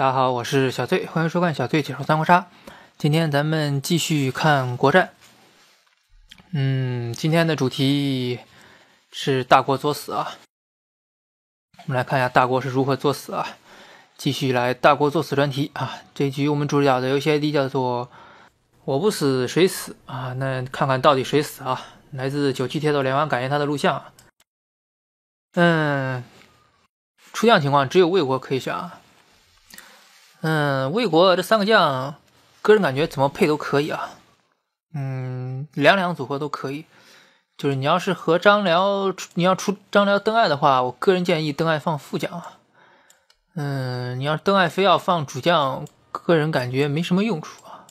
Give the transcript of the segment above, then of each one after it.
大家好，我是小翠，欢迎收看小翠解说三国杀。今天咱们继续看国战。嗯，今天的主题是大国作死啊。我们来看一下大国是如何作死啊。继续来大国作死专题啊。这局我们主角的游戏 ID 叫做我不死谁死啊。那看看到底谁死啊？来自九七铁道连环，感谢他的录像。嗯，出将情况只有魏国可以选啊。嗯，魏国这三个将，个人感觉怎么配都可以啊。嗯，两两组合都可以。就是你要是和张辽，你要出张辽邓艾的话，我个人建议邓艾放副将啊。嗯，你要邓艾非要放主将，个人感觉没什么用处啊。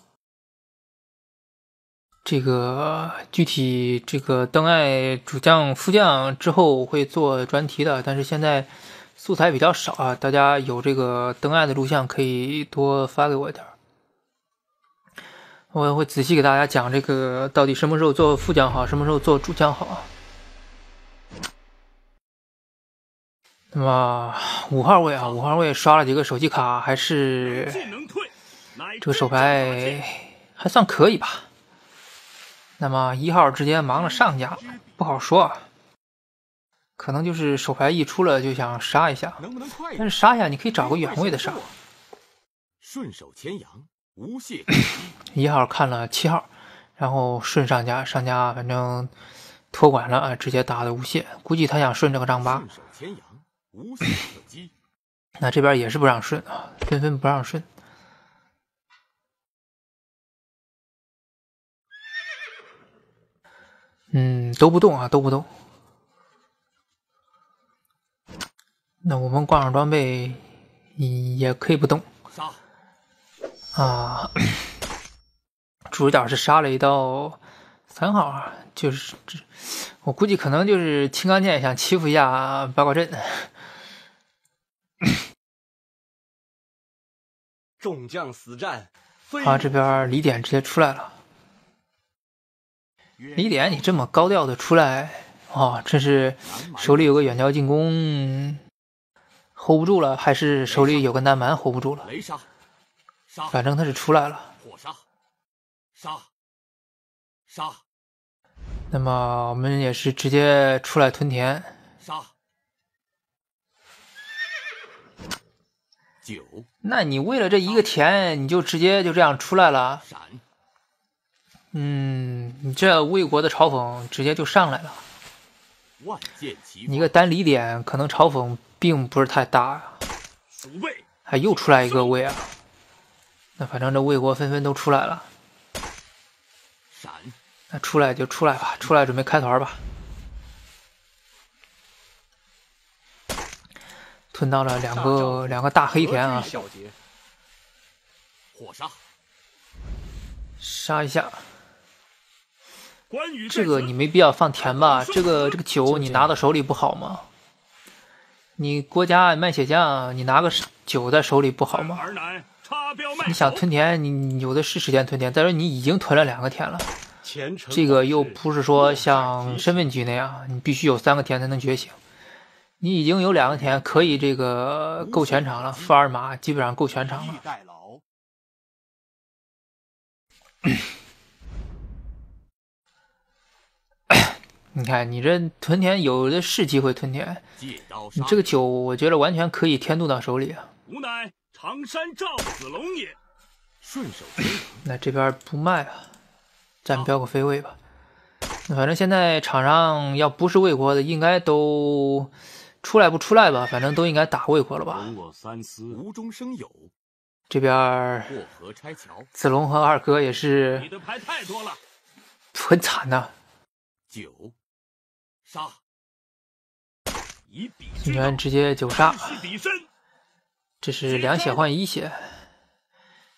这个具体这个邓艾主将副将之后会做专题的，但是现在。素材比较少啊，大家有这个登岸的录像可以多发给我一点我我会仔细给大家讲这个到底什么时候做副将好，什么时候做主将好。那么五号位啊，五号位刷了几个手机卡，还是这个手牌还算可以吧。那么一号直接忙了上家，不好说啊。可能就是手牌一出了就想杀一下，但是杀一下你可以找个远位的杀。顺手牵羊，无懈可击。一号看了七号，然后顺上家，上家反正托管了啊，直接打的无懈，估计他想顺这个张八。顺手牵羊，无懈可击。那这边也是不让顺啊，纷纷不让顺。嗯，都不动啊，都不动。那我们挂上装备，也也可以不动。啊！主 角是杀了一刀，三号就是，我估计可能就是青钢剑想欺负一下八卦阵。众将死战，啊，这边李典直接出来了。李典，你这么高调的出来啊！这是手里有个远交进攻。hold 不住了，还是手里有个南蛮 hold 不住了。雷杀，杀，反正他是出来了。火杀，杀，杀。那么我们也是直接出来吞田。杀。九。那你为了这一个田，你就直接就这样出来了？闪。嗯，你这魏国的嘲讽直接就上来了。万箭齐你个单离点，可能嘲讽。并不是太大，还又出来一个魏啊！那反正这魏国纷纷都出来了，那出来就出来吧，出来准备开团吧。吞到了两个两个大黑田啊！火杀，杀一下。这个你没必要放田吧？这个这个酒你拿到手里不好吗？你国家卖血浆，你拿个酒在手里不好吗？你想屯田，你有的是时间屯田。再说你已经屯了两个田了，这个又不是说像身份局那样，你必须有三个田才能觉醒。你已经有两个田，可以这个够全场了，富二马基本上够全场了。你看，你这屯田有的是机会屯田。你这个酒，我觉得完全可以添度到手里啊。吾乃常山赵子龙也。顺手。那这边不卖啊，咱标个飞位吧。反正现在场上要不是魏国的，应该都出来不出来吧？反正都应该打魏国了吧。容我三思。无中生有。这边。过河拆桥。子龙和二哥也是。你的牌太多了。很惨呐。九。杀！你们直接九杀，这是两血换一血。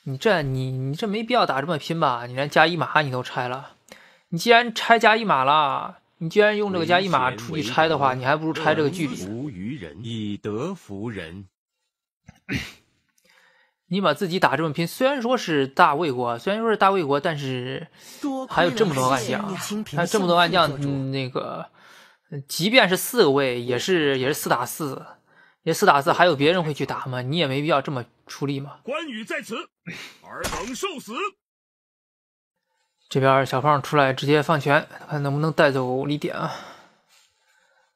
你这你你这没必要打这么拼吧？你连加一马你都拆了，你既然拆加一马了，你既然用这个加一马出去拆的话，你还不如拆这个距离。以德服人，以德服人。你把自己打这么拼，虽然说是大魏国，虽然说是大魏国，但是还有这么多暗将，还有这么多暗将，那个。即便是四个位，也是也是四打四，也四打四还有别人会去打吗？你也没必要这么出力嘛。关羽在此，尔等受死！这边小胖出来直接放拳，看能不能带走李典啊。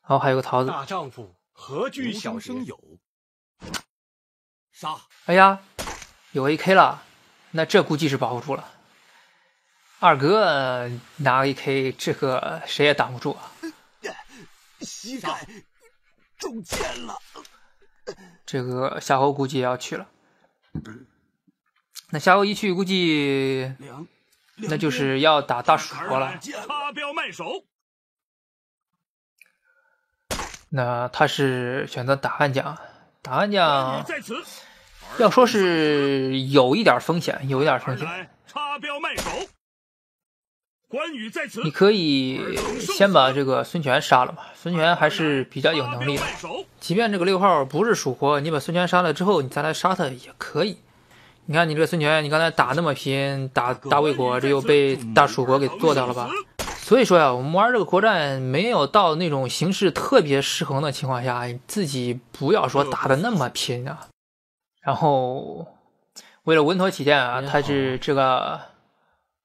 好，还有个桃子。大丈夫何惧小生有？杀！哎呀，有 AK 了，那这估计是保不住了。二哥拿 AK，这个谁也挡不住啊。膝盖中箭了，这个夏侯估计要去了。那夏侯一去，估计那就是要打大蜀国了。插标卖首，那他是选择打汉将，打汉将，要说是有一点风险，有一点风险。插标卖首。关羽在此。你可以先把这个孙权杀了吧。孙权还是比较有能力的。即便这个六号不是蜀国，你把孙权杀了之后，你再来杀他也可以。你看你这个孙权，你刚才打那么拼，打大魏国，这又被大蜀国给做掉了吧？所以说呀，我们玩这个国战，没有到那种形势特别失衡的情况下，自己不要说打的那么拼啊。然后为了稳妥起见啊，他是这个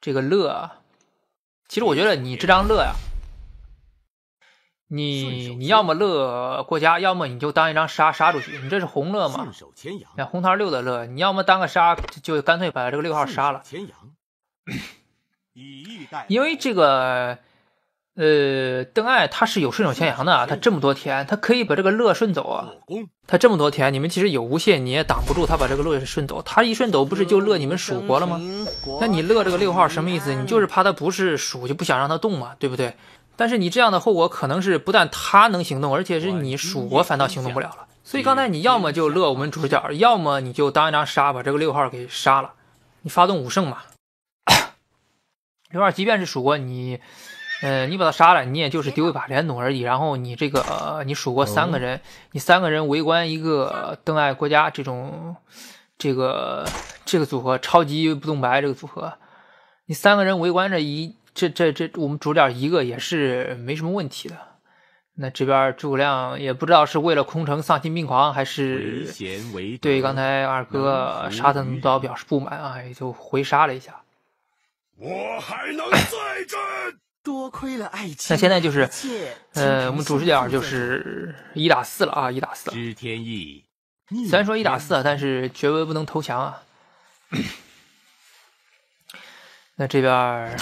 这个乐。其实我觉得你这张乐呀，你你要么乐过家，要么你就当一张杀杀出去。你这是红乐嘛，红桃六的乐，你要么当个杀，就干脆把这个六号杀了。因为这个。呃，邓艾他是有顺手牵羊的啊，他这么多天，他可以把这个乐顺走啊。他这么多天，你们其实有无限，你也挡不住他把这个乐顺走。他一顺走，不是就乐你们蜀国了吗？那你乐这个六号什么意思？你就是怕他不是蜀，就不想让他动嘛，对不对？但是你这样的后果可能是，不但他能行动，而且是你蜀国反倒行动不了了。所以刚才你要么就乐我们主角，要么你就当一张杀把这个六号给杀了。你发动武圣嘛，六号即便是蜀国你。呃，你把他杀了，你也就是丢一把连弩而已。然后你这个，你数过三个人，你三个人围观一个邓艾国家这种，这个这个组合超级不动白。这个组合，你三个人围观着一，这这这，我们主点一个也是没什么问题的。那这边诸葛亮也不知道是为了空城丧心病狂，还是对刚才二哥杀他么多表示不满啊，也就回杀了一下。我还能再战。多亏了爱情。那现在就是，呃，我们主视角就是一打四了啊，一打四。知天意，虽然说一打四，但是绝位不能投降啊。那这边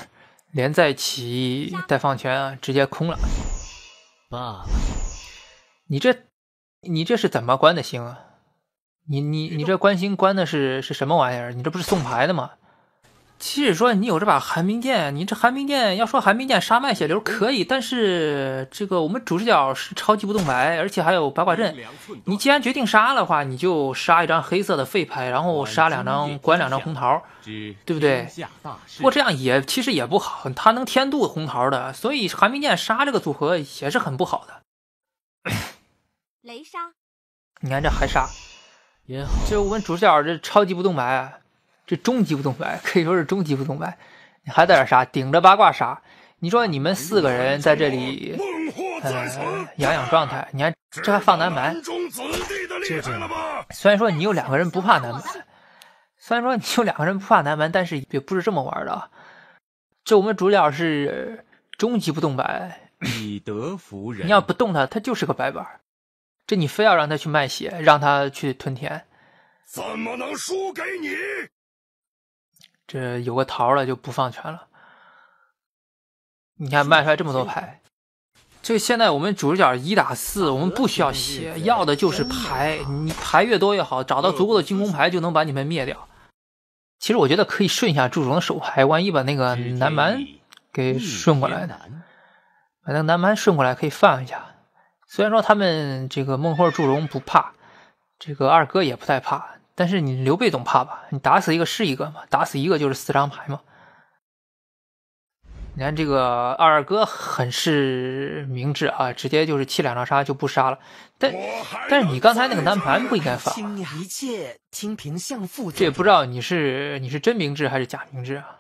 连在起带放权啊，直接空了。爸，你这，你这是怎么关的星啊？你你你这关星关的是是什么玩意儿？你这不是送牌的吗？即使说你有这把寒冰剑，你这寒冰剑要说寒冰剑杀卖血流可以，但是这个我们主视角是超级不动白，而且还有八卦阵。你既然决定杀的话，你就杀一张黑色的废牌，然后杀两张管两张红桃，对不对？不过这样也其实也不好，他能添肚红桃的，所以寒冰剑杀这个组合也是很不好的。雷杀，你看这还杀，就我们主视角这超级不动白。这终极不动白可以说是终极不动白，你还在这杀顶着八卦杀，你说你们四个人在这里养养状态，你还这还放南蛮，虽然说你有两个人不怕南蛮，虽然说你有两个人不怕南蛮，但是也不是这么玩的。这我们主角是终极不动白，以德服人，你要不动他，他就是个白板。这你非要让他去卖血，让他去吞田，怎么能输给你？这有个桃了就不放权了。你看卖出来这么多牌，这现在我们主角一打四，我们不需要血，要的就是牌。你牌越多越好，找到足够的进攻牌就能把你们灭掉。其实我觉得可以顺一下祝融的手牌，万一把那个南蛮给顺过来呢？把那个南蛮顺过来可以放一下。虽然说他们这个孟获祝融不怕，这个二哥也不太怕。但是你刘备总怕吧？你打死一个是一个嘛？打死一个就是四张牌嘛？你看这个二哥很是明智啊，直接就是弃两张杀就不杀了。但但是你刚才那个南盘不应该放吗？一切听凭相父。这也不知道你是你是真明智还是假明智啊？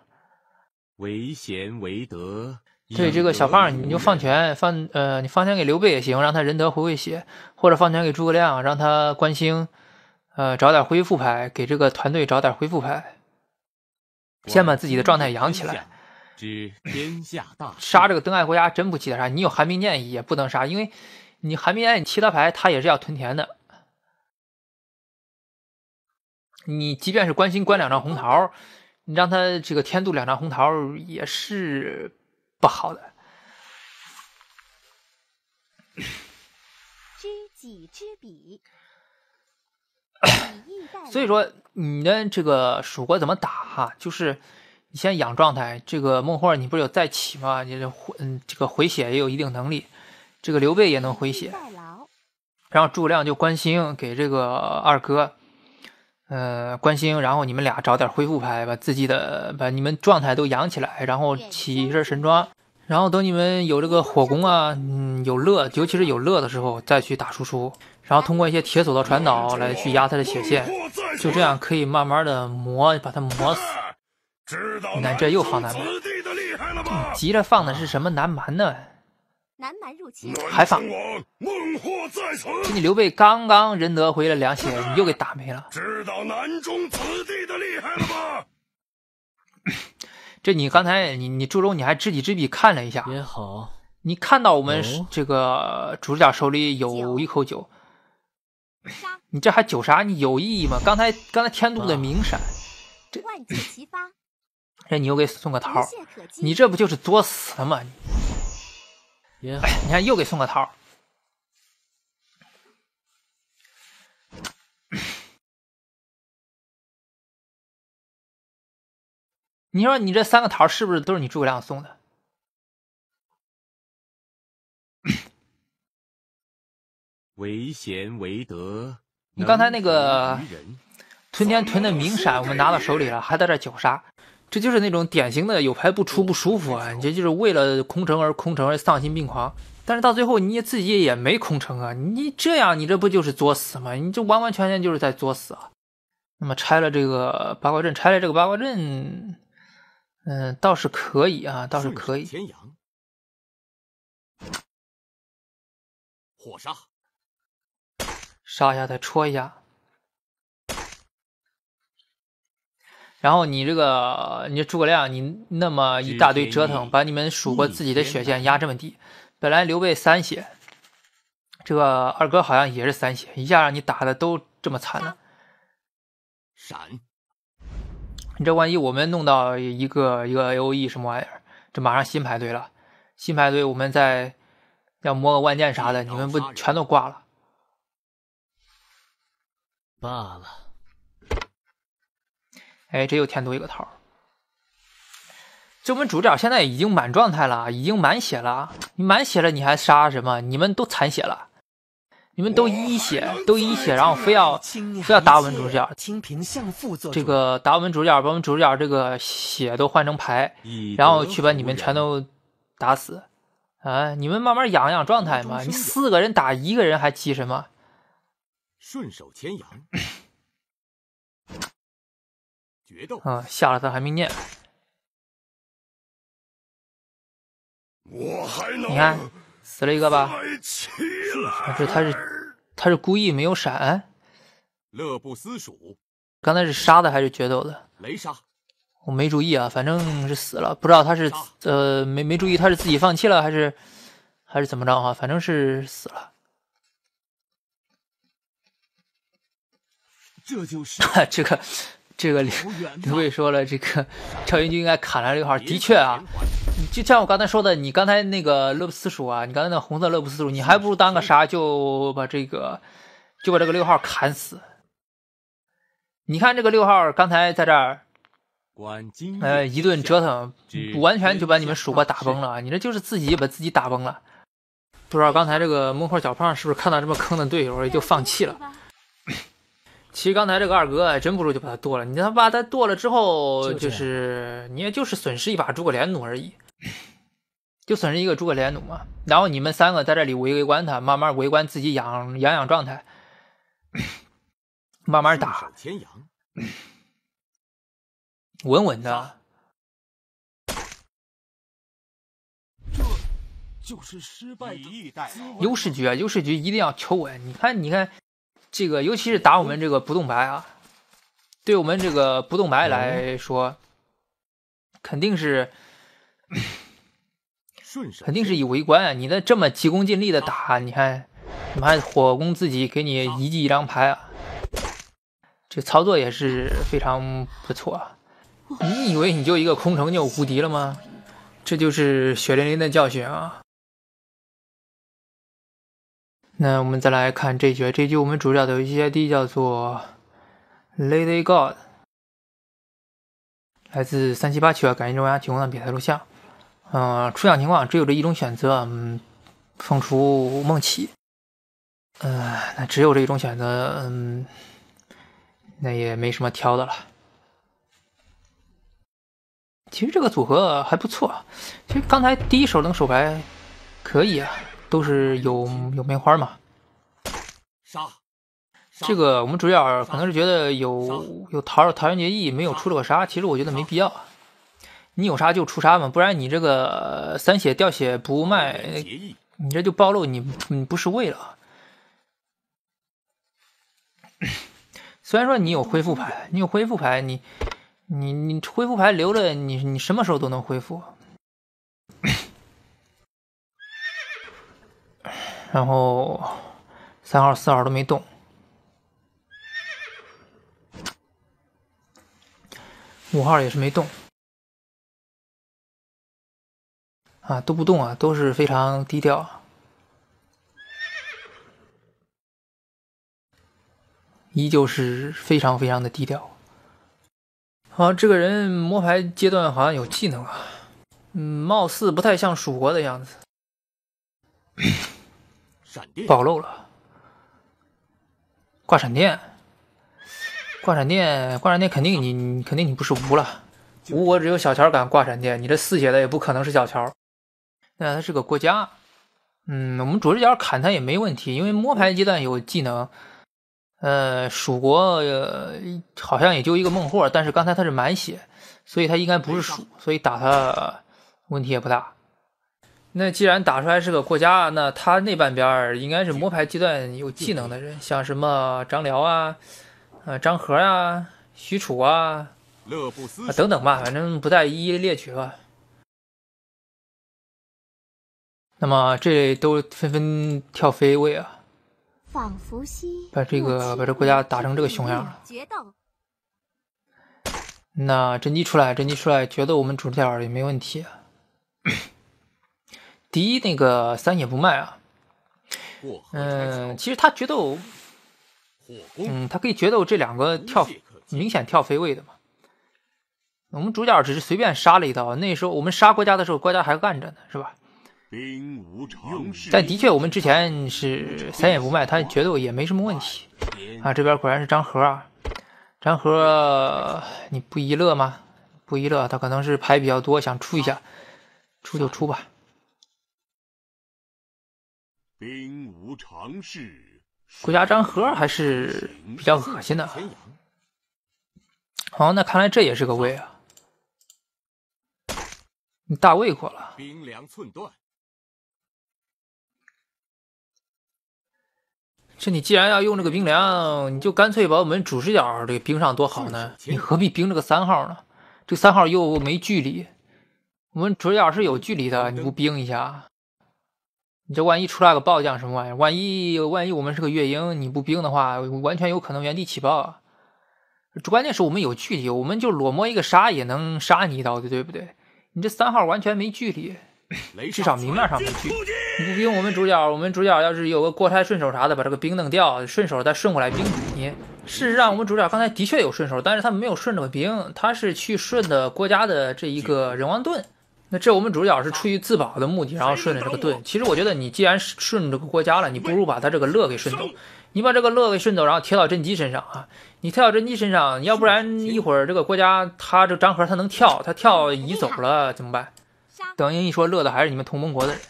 为贤为德。对，这个小胖，你就放权放呃，你放权给刘备也行，让他仁德回回血，或者放权给诸葛亮，让他关心。呃，找点恢复牌，给这个团队找点恢复牌，先把自己的状态养起来。知天下大杀这个登爱国家真不其得杀，你有寒冰剑也不能杀，因为你寒冰剑你其他牌他也是要屯田的。你即便是关心关两张红桃，你让他这个添度两张红桃也是不好的。知己知彼。所以说，你的这个蜀国怎么打哈？就是你先养状态。这个孟获你不是有再起吗？你回嗯，这个回血也有一定能力。这个刘备也能回血，然后诸葛亮就关心给这个二哥，呃，关心，然后你们俩找点恢复牌，把自己的把你们状态都养起来，然后起一身神装。然后等你们有这个火攻啊，嗯，有乐，尤其是有乐的时候，再去打输出，然后通过一些铁索的传导来去压他的血线，就这样可以慢慢的磨，把他磨死。那这又放南蛮，急着放的是什么南蛮呢？南蛮入侵，还放！给你刘备刚刚仁德回了两血，你又给打没了。知道南中子弟的厉害了吗？这你刚才你你注重你还知己知彼看了一下也好，你看到我们这个主角手里有一口酒，你这还酒啥？你有意义吗？刚才刚才天都的明闪，这你又给送个桃，你这不就是作死了吗？你看又给送个桃。你说你这三个桃是不是都是你诸葛亮送的？为贤为德。你刚才那个屯天屯的明闪，我们拿到手里了，还在这绞杀，这就是那种典型的有牌不出不舒服啊！你这就是为了空城而空城而丧心病狂，但是到最后你自己也没空城啊！你这样你这不就是作死吗？你就完完全全就是在作死啊！那么拆了这个八卦阵，拆了这个八卦阵。嗯，倒是可以啊，倒是可以。火杀，杀一下再戳一下。然后你这个，你诸葛亮，你那么一大堆折腾，把你们蜀国自己的血线压这么低。本来刘备三血，这个二哥好像也是三血，一下让你打的都这么惨了。闪。你这万一我们弄到一个一个 A O E 什么玩意儿，这马上新排队了，新排队我们再要摸个万剑啥的，你们不全都挂了？罢了。哎，这又添多一个儿。这我们主角现在已经满状态了，已经满血了。你满血了你还杀什么？你们都残血了。你们都一血，都一血，然后非要非要打我们主角，这个打我们主角，把我们主角这个血都换成牌，然后去把你们全都打死，啊！你们慢慢养养状态嘛，你四个人打一个人还急什么？顺手牵羊，决斗啊！下了他还没念，我还能你看。死了一个吧，还是他是他是故意没有闪，乐不思蜀。刚才是杀的还是决斗的？雷杀，我没注意啊，反正是死了，不知道他是呃没没注意，他是自己放弃了还是还是怎么着啊？反正是死了。这就是 这个。这个刘伟说了，这个 赵云就应该砍了六号。的确啊，就像我刚才说的，你刚才那个乐不思蜀啊，你刚才那红色乐不思蜀，你还不如当个啥，就把这个就把这个六号砍死。你看这个六号刚才在这儿，哎，一顿折腾，完全就把你们蜀国打崩了。你这就是自己把自己打崩了。不知道刚才这个孟口小胖是不是看到这么坑的队友也就放弃了？其实刚才这个二哥真不如就把他剁了，你他妈把他剁了之后，就是你也就是损失一把诸葛连弩而已，就损失一个诸葛连弩嘛。然后你们三个在这里围围观他，慢慢围观，自己养养养状态，慢慢打，稳稳的。这就是失败的优势局，啊，优势局一定要求稳。你看，你看。这个尤其是打我们这个不动白啊，对我们这个不动白来说，肯定是，肯定是以围观啊！你那这么急功近利的打，你看，你还火攻自己给你一记一张牌啊，这操作也是非常不错。啊！你以为你就一个空城就无敌了吗？这就是血淋淋的教训啊！那我们再来看这一局，这一局我们主角的游戏 i d 叫做 Lady God，来自三七八区，感谢玩家提供的比赛录像。嗯，出奖情况只有这一种选择，嗯，放出梦奇，嗯，那只有这一种选择，嗯，那也没什么挑的了。其实这个组合还不错，其实刚才第一手那个手牌可以啊。都是有有梅花嘛？杀！这个我们主角可能是觉得有有桃桃园结义没有出了个杀，其实我觉得没必要。你有杀就出杀嘛，不然你这个三血掉血不卖，你这就暴露你你不是为了。虽然说你有恢复牌，你有恢复牌，你你你恢复牌留着，你你什么时候都能恢复。然后三号、四号都没动，五号也是没动，啊都不动啊，都是非常低调，依旧是非常非常的低调。好，这个人摸牌阶段好像有技能啊，嗯，貌似不太像蜀国的样子。暴露了，挂闪电，挂闪电，挂闪电，肯定你肯定你不是吴了，吴我只有小乔敢挂闪电，你这四血的也不可能是小乔，那他是个国家，嗯，我们主视角砍他也没问题，因为摸牌阶段有技能，呃，蜀国好像也就一个孟获，但是刚才他是满血，所以他应该不是蜀，所以打他问题也不大。那既然打出来是个过家，那他那半边儿应该是摸牌阶段有技能的人，像什么张辽啊、呃张合啊、许褚啊、乐不思等等吧，反正不再一一列举了。那么这都纷纷跳飞位啊，仿佛兮，把这个把这国家打成这个熊样了。决斗。那甄姬出来，甄姬出来，觉得我们主点也没问题啊。第一，那个三也不卖啊，嗯，其实他决斗，嗯，他可以决斗。我这两个跳明显跳飞位的嘛，我们主角只是随便杀了一刀。那时候我们杀郭嘉的时候，郭嘉还干着呢，是吧？但的确，我们之前是三眼不卖，他决斗也没什么问题啊。这边果然是张和啊，张和，你不一乐吗？不一乐，他可能是牌比较多，想出一下，出就出吧。兵无常势，国家张郃还是比较恶心的。好，那看来这也是个胃啊。你大胃过了。兵粮寸断。这你既然要用这个冰凉，你就干脆把我们主视角这个冰上多好呢？你何必冰这个三号呢？这三号又没距离，我们主视角是有距离的，你不冰一下？你这万一出来个暴将什么玩意儿？万一万一我们是个月英，你不兵的话，完全有可能原地起爆。关键是我们有距离，我们就裸摸一个杀也能杀你一刀的，对不对？你这三号完全没距离，至少明面上没距。离。你不兵我们主角，我们主角要是有个过铲顺手啥的，把这个兵弄掉，顺手再顺过来兵。你事实上我们主角刚才的确有顺手，但是他没有顺这个兵，他是去顺的郭嘉的这一个人王盾。那这我们主角是出于自保的目的，然后顺着这个盾。其实我觉得，你既然顺这个郭嘉了，你不如把他这个乐给顺走。你把这个乐给顺走，然后贴到甄姬身上啊！你贴到甄姬身上，要不然一会儿这个郭嘉他这张和他能跳，他跳移走了怎么办？等于一说乐的还是你们同盟国的人。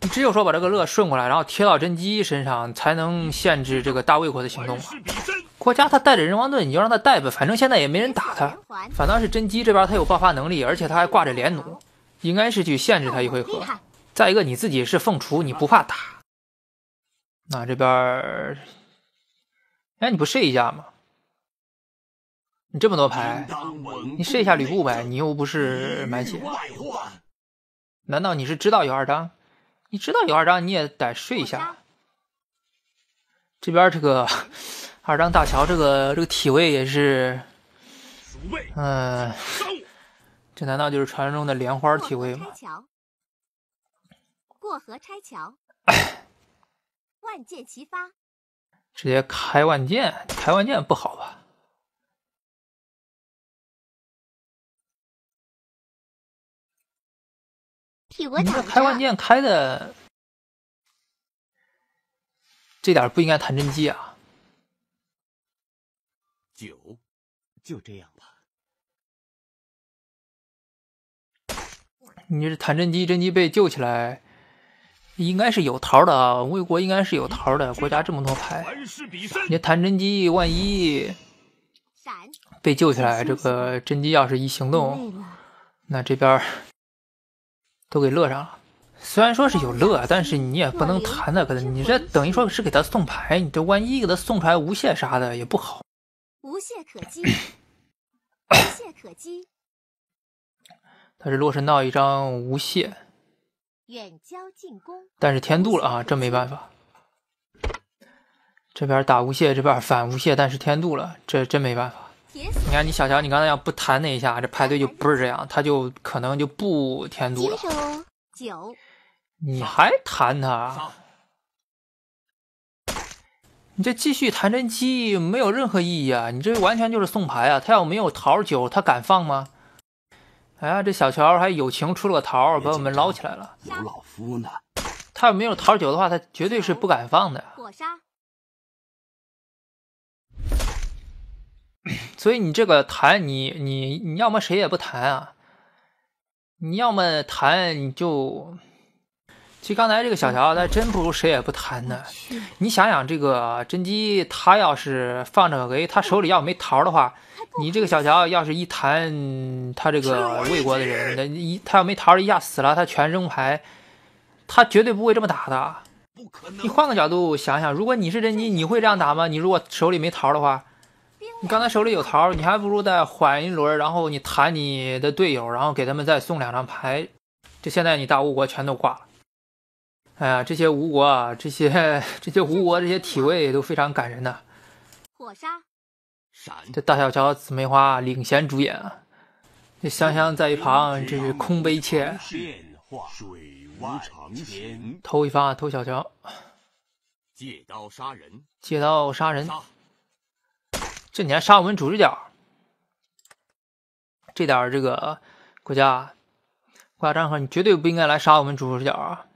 你只有说把这个乐顺过来，然后贴到甄姬身上，才能限制这个大魏国的行动啊！郭嘉他带着人王盾，你就让他带吧，反正现在也没人打他。反倒是甄姬这边，他有爆发能力，而且他还挂着连弩。应该是去限制他一回合，再一个你自己是凤雏，你不怕打。那这边，哎，你不试一下吗？你这么多牌，你试一下吕布呗，你又不是满血。难道你是知道有二张？你知道有二张，你也得试一下。这边这个 二张大乔，这个这个体位也是，嗯。这难道就是传说中的莲花体位吗？过河拆桥，万箭齐发，直接开万箭，开万箭不好吧？替我挡这开万箭开的，这点不应该谈真机啊。九，就这样。你这弹真机，真机被救起来，应该是有桃的啊。魏国应该是有桃的，国家这么多牌，你这谭真机，万一被救起来，这个真姬要是一行动，那这边都给乐上了。虽然说是有乐，但是你也不能谈可能你这等于说是给他送牌，你这万一给他送出来无懈啥的也不好。无懈可击，无懈可击。他是洛神道一张无懈，远交近攻，但是天妒了啊，这没办法。这边打无懈，这边反无懈，但是天妒了，这真没办法。你看，你小乔，你刚才要不弹那一下，这排队就不是这样，他就可能就不天妒了。九，你还弹他？你这继续弹真机没有任何意义啊！你这完全就是送牌啊！他要没有桃九，他敢放吗？哎呀，这小乔还友情出了个桃，把我们捞起来了。有老夫呢。他要没有桃酒的话，他绝对是不敢放的。火杀。所以你这个弹，你你你要么谁也不弹啊，你要么弹你就。其实刚才这个小乔，他真不如谁也不谈呢。你想想，这个甄姬，他要是放这个 A，他手里要没桃的话。你这个小乔要是一弹他这个魏国的人，那一他要没桃一下死了，他全扔牌，他绝对不会这么打的。你换个角度想想，如果你是甄姬，你会这样打吗？你如果手里没桃的话，你刚才手里有桃，你还不如再缓一轮，然后你弹你的队友，然后给他们再送两张牌。这现在你大吴国全都挂了。哎呀，这些吴国啊，这些 这些吴国这些体位都非常感人呐。火杀。这大小乔、紫梅花领衔主演啊！这香香在一旁，这是空悲切。水无常偷一发，偷小乔。借刀杀人，借刀杀人。这你还杀我们主视角？这点儿，这个国家国家战核，你绝对不应该来杀我们主视角啊！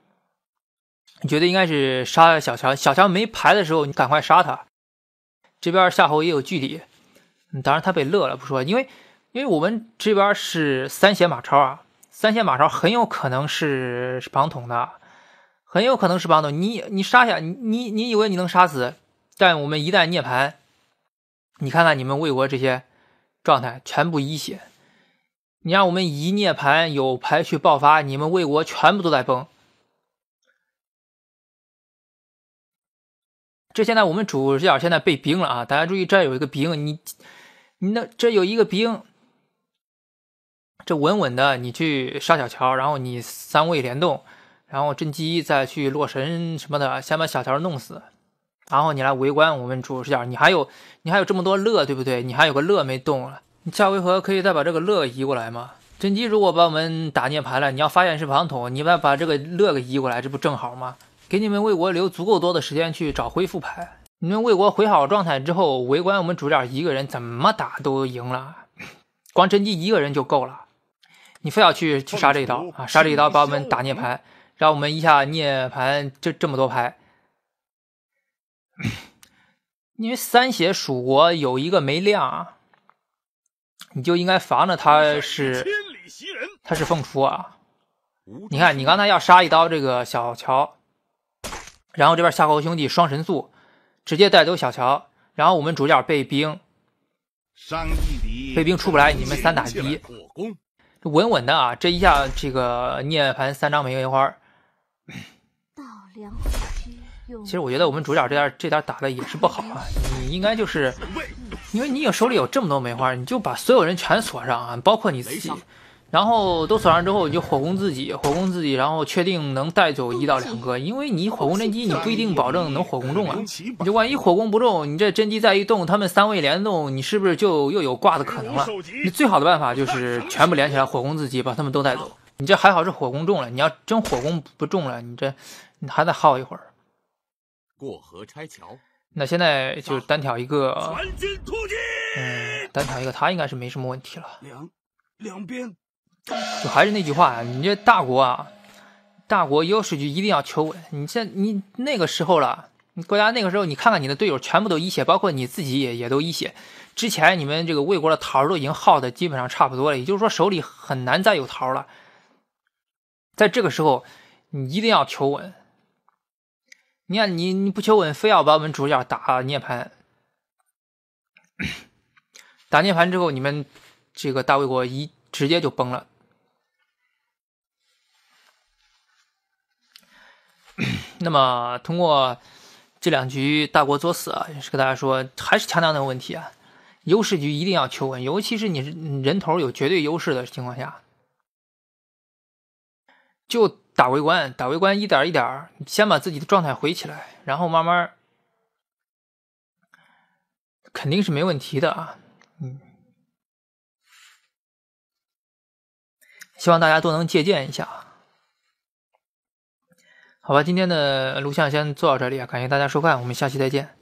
你绝对应该是杀小乔。小乔没牌的时候，你赶快杀他。这边夏侯也有距离。当然他被乐了不说，因为因为我们这边是三血马超啊，三血马超很有可能是是庞统的，很有可能是庞统。你你杀下你你你以为你能杀死，但我们一旦涅槃，你看看你们魏国这些状态全部一血，你让我们一涅槃有牌去爆发，你们魏国全部都在崩。这现在我们主角现在被冰了啊，大家注意这有一个冰，你。那这有一个兵，这稳稳的，你去杀小乔，然后你三位联动，然后甄姬再去洛神什么的，先把小乔弄死，然后你来围观。我们主视角，你还有你还有这么多乐，对不对？你还有个乐没动了，你下回合可以再把这个乐移过来吗？甄姬如果把我们打涅槃了，你要发现是庞统，你把把这个乐给移过来，这不正好吗？给你们魏国留足够多的时间去找恢复牌。你们魏国回好状态之后，围观我们主角一个人怎么打都赢了，光甄姬一个人就够了。你非要去去杀这一刀啊，杀这一刀把我们打涅槃，让我们一下涅槃这这么多牌，因为三血蜀国有一个没亮啊，你就应该防着他是他是凤雏啊。你看你刚才要杀一刀这个小乔，然后这边夏侯兄弟双神速。直接带走小乔，然后我们主角被冰，被冰出不来，你们三打一，稳稳的啊！这一下这个涅槃三张玫瑰花。其实我觉得我们主角这点这点打的也是不好啊，你应该就是，因为你有手里有这么多梅花，你就把所有人全锁上啊，包括你自己。然后都锁上之后，你就火攻自己，火攻自己，然后确定能带走一到两个，因为你火攻甄姬，你不一定保证能火攻中啊。你就万一火攻不中，你这甄姬再一动，他们三位联动，你是不是就又有挂的可能了？你最好的办法就是全部连起来火攻自己，把他们都带走。你这还好是火攻中了，你要真火攻不中了，你这你还得耗一会儿。过河拆桥。那现在就是单挑一个，单挑一个他应该是没什么问题了。两两边。就还是那句话，你这大国啊，大国有势据一定要求稳。你像你那个时候了，你国家那个时候，你看看你的队友全部都一血，包括你自己也也都一血。之前你们这个魏国的桃都已经耗的基本上差不多了，也就是说手里很难再有桃了。在这个时候，你一定要求稳。你看你你不求稳，非要把我们主角打涅槃，打涅槃之后，你们这个大魏国一直接就崩了。那么通过这两局大国作死啊，也是跟大家说，还是强调那个问题啊，优势局一定要求稳，尤其是你人头有绝对优势的情况下，就打围观，打围观一点一点，先把自己的状态回起来，然后慢慢，肯定是没问题的啊，嗯，希望大家都能借鉴一下。好吧，今天的录像先做到这里啊，感谢大家收看，我们下期再见。